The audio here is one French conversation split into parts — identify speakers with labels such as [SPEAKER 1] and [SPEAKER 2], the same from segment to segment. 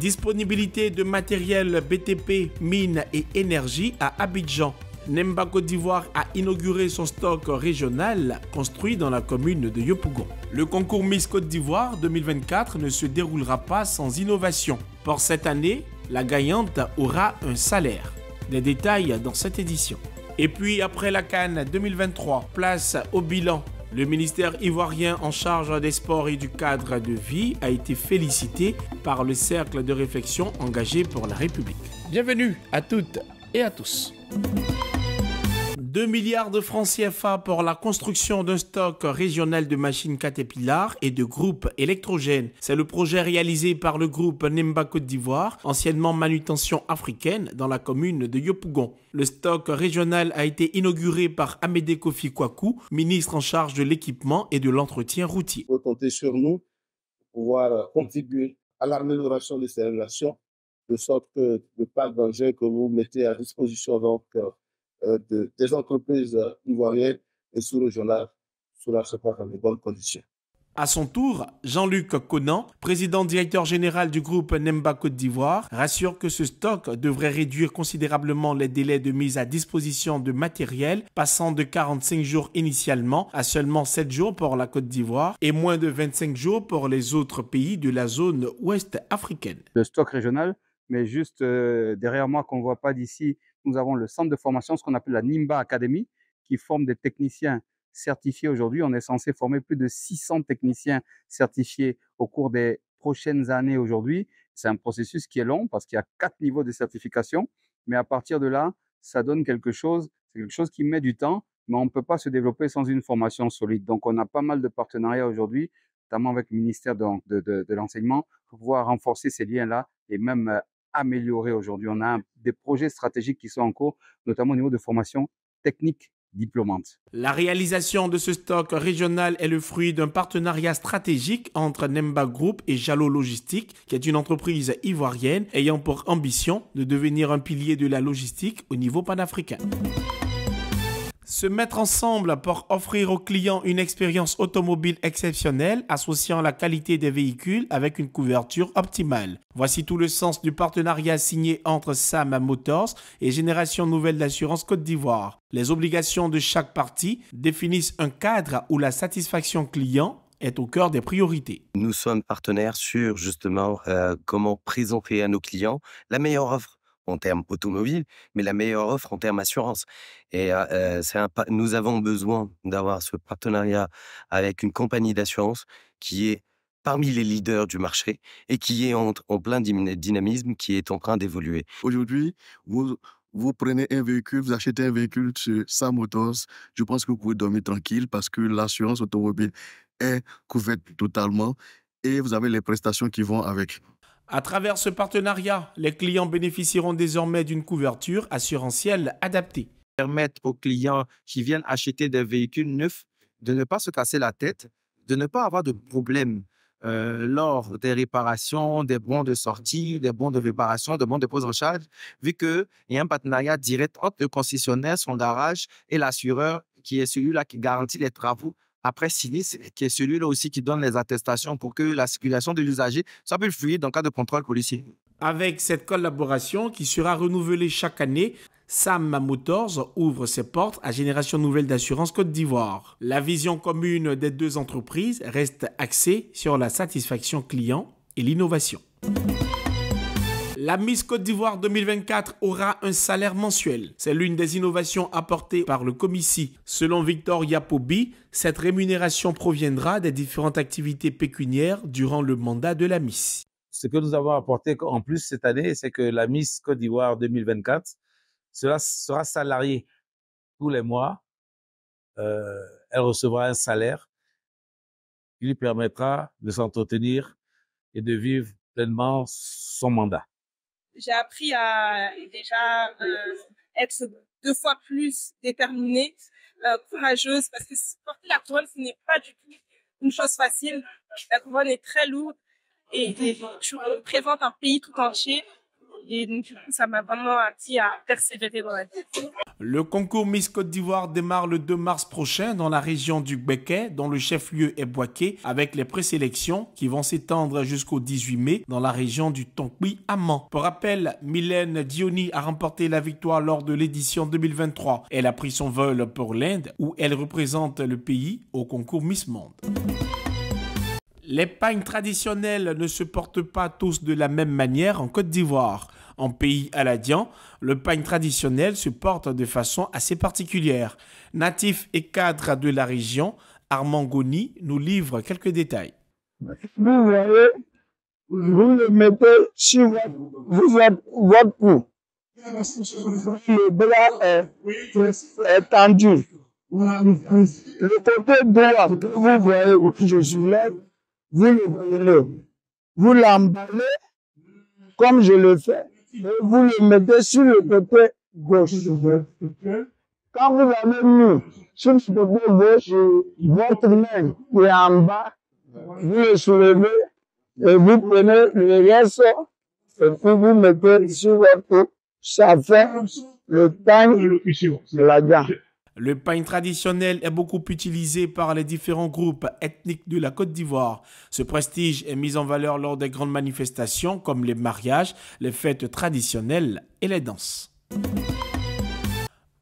[SPEAKER 1] Disponibilité de matériel BTP, mines et énergie à Abidjan. Nemba Côte d'Ivoire a inauguré son stock régional construit dans la commune de Yopougon. Le concours Miss Côte d'Ivoire 2024 ne se déroulera pas sans innovation. Pour cette année, la gagnante aura un salaire. Des détails dans cette édition. Et puis après la Cannes 2023, place au bilan le ministère ivoirien en charge des sports et du cadre de vie a été félicité par le cercle de réflexion engagé pour la République. Bienvenue à toutes et à tous. 2 milliards de francs CFA pour la construction d'un stock régional de machines Caterpillar et de groupes électrogènes. C'est le projet réalisé par le groupe Nemba Côte d'Ivoire, anciennement Manutention africaine, dans la commune de Yopougon. Le stock régional a été inauguré par Amédé Kofi Kouakou, ministre en charge de l'équipement et de l'entretien routier. Vous compter sur nous pour pouvoir euh, contribuer à l'amélioration de ces relations, de sorte que le parc d'engins que vous mettez à disposition donc, euh, euh, des entreprises euh, ivoiriennes et sous le journal, sous la dans les bonnes conditions. À son tour, Jean-Luc Conan, président directeur général du groupe Nemba Côte d'Ivoire, rassure que ce stock devrait réduire considérablement les délais de mise à disposition de matériel, passant de 45 jours initialement à seulement 7 jours pour la Côte d'Ivoire et moins de 25 jours pour les autres pays de la zone ouest africaine. Le stock régional, mais juste euh, derrière moi qu'on ne voit pas d'ici, nous avons le centre de formation, ce qu'on appelle la NIMBA Academy, qui forme des techniciens certifiés aujourd'hui. On est censé former plus de 600 techniciens certifiés au cours des prochaines années aujourd'hui. C'est un processus qui est long parce qu'il y a quatre niveaux de certification, mais à partir de là, ça donne quelque chose, c'est quelque chose qui met du temps, mais on ne peut pas se développer sans une formation solide. Donc on a pas mal de partenariats aujourd'hui, notamment avec le ministère de, de l'Enseignement, pour pouvoir renforcer ces liens-là et même euh, améliorer aujourd'hui. On a des projets stratégiques qui sont en cours, notamment au niveau de formation technique diplômante. La réalisation de ce stock régional est le fruit d'un partenariat stratégique entre Nemba Group et Jalo Logistique, qui est une entreprise ivoirienne ayant pour ambition de devenir un pilier de la logistique au niveau panafricain. Se mettre ensemble pour offrir aux clients une expérience automobile exceptionnelle associant la qualité des véhicules avec une couverture optimale. Voici tout le sens du partenariat signé entre SAM Motors et Génération Nouvelle d'Assurance Côte d'Ivoire. Les obligations de chaque partie définissent un cadre où la satisfaction client est au cœur des priorités. Nous sommes partenaires sur justement euh, comment présenter à nos clients la meilleure offre en termes automobiles, mais la meilleure offre en termes assurance. Et euh, euh, c'est un, nous avons besoin d'avoir ce partenariat avec une compagnie d'assurance qui est parmi les leaders du marché et qui est en, plein dynamisme, qui est en train d'évoluer. Aujourd'hui, vous, vous prenez un véhicule, vous achetez un véhicule sur sa Motors, je pense que vous pouvez dormir tranquille parce que l'assurance automobile est couverte totalement et vous avez les prestations qui vont avec. À travers ce partenariat, les clients bénéficieront désormais d'une couverture assurantielle adaptée. Permettre aux clients qui viennent acheter des véhicules neufs de ne pas se casser la tête, de ne pas avoir de problème euh, lors des réparations, des bons de sortie, des bons de réparation, des bons de pose en charge, vu qu'il y a un partenariat direct entre le concessionnaire, son garage et l'assureur qui est celui-là qui garantit les travaux après Sinis qui est celui-là aussi qui donne les attestations pour que la circulation de l'usager soit plus fluide en cas de contrôle policier. Avec cette collaboration qui sera renouvelée chaque année, Sam Motors ouvre ses portes à Génération Nouvelle d'Assurance Côte d'Ivoire. La vision commune des deux entreprises reste axée sur la satisfaction client et l'innovation. La Miss Côte d'Ivoire 2024 aura un salaire mensuel. C'est l'une des innovations apportées par le comici. Selon Victor Yapobi, cette rémunération proviendra des différentes activités pécuniaires durant le mandat de la Miss. Ce que nous avons apporté en plus cette année, c'est que la Miss Côte d'Ivoire 2024 sera salariée tous les mois. Euh, elle recevra un salaire qui lui permettra de s'entretenir et de vivre pleinement son mandat j'ai appris à déjà euh, être deux fois plus déterminée, euh, courageuse, parce que porter la couronne, ce n'est pas du tout une chose facile. La couronne est très lourde et, et tu un pays tout entier. Et ça m'a vraiment à Le concours Miss Côte d'Ivoire démarre le 2 mars prochain dans la région du Béquet, dont le chef-lieu est Boaké, avec les présélections qui vont s'étendre jusqu'au 18 mai dans la région du Tonkpi aman Pour rappel, Mylène Diony a remporté la victoire lors de l'édition 2023. Elle a pris son vol pour l'Inde où elle représente le pays au concours Miss Monde. Les pains traditionnels ne se portent pas tous de la même manière en Côte d'Ivoire. En pays aladien, le pagne traditionnel se porte de façon assez particulière. Natif et cadre de la région, Armand Goni nous livre quelques détails. Vous voyez, vous le mettez sur votre, cou. Le bras est, tendu. vous voyez je vous le prenez, vous l'emballez comme je le fais, vous le mettez sur le côté gauche. Quand vous l'avez mis sur le côté gauche, votre main est en bas, vous le soulevez et vous prenez le reste et puis vous mettez sur votre Ça fait le temps de la gamme. Le pain traditionnel est beaucoup utilisé par les différents groupes ethniques de la Côte d'Ivoire. Ce prestige est mis en valeur lors des grandes manifestations comme les mariages, les fêtes traditionnelles et les danses.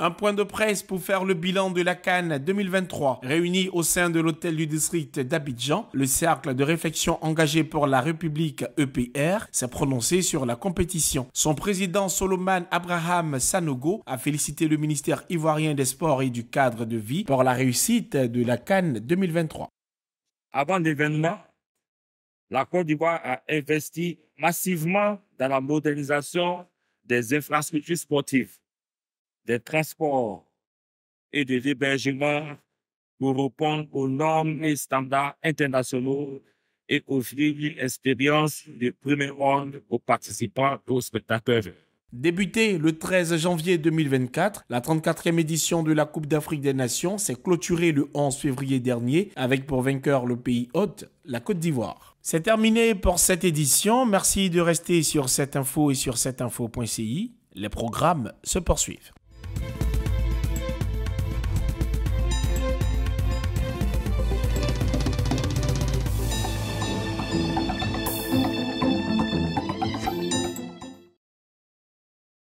[SPEAKER 1] Un point de presse pour faire le bilan de la Cannes 2023, réuni au sein de l'hôtel du district d'Abidjan. Le cercle de réflexion engagé pour la République EPR s'est prononcé sur la compétition. Son président Solomon Abraham Sanogo a félicité le ministère ivoirien des Sports et du cadre de vie pour la réussite de la Cannes 2023. Avant l'événement, la Côte d'Ivoire a investi massivement dans la modernisation des infrastructures sportives des transports et de l'hébergement pour répondre aux normes et standards internationaux et offrir une expérience de premier ordre aux participants et aux spectateurs. Débutée le 13 janvier 2024, la 34e édition de la Coupe d'Afrique des Nations s'est clôturée le 11 février dernier avec pour vainqueur le pays hôte, la Côte d'Ivoire. C'est terminé pour cette édition. Merci de rester sur cette info et sur cette Les programmes se poursuivent.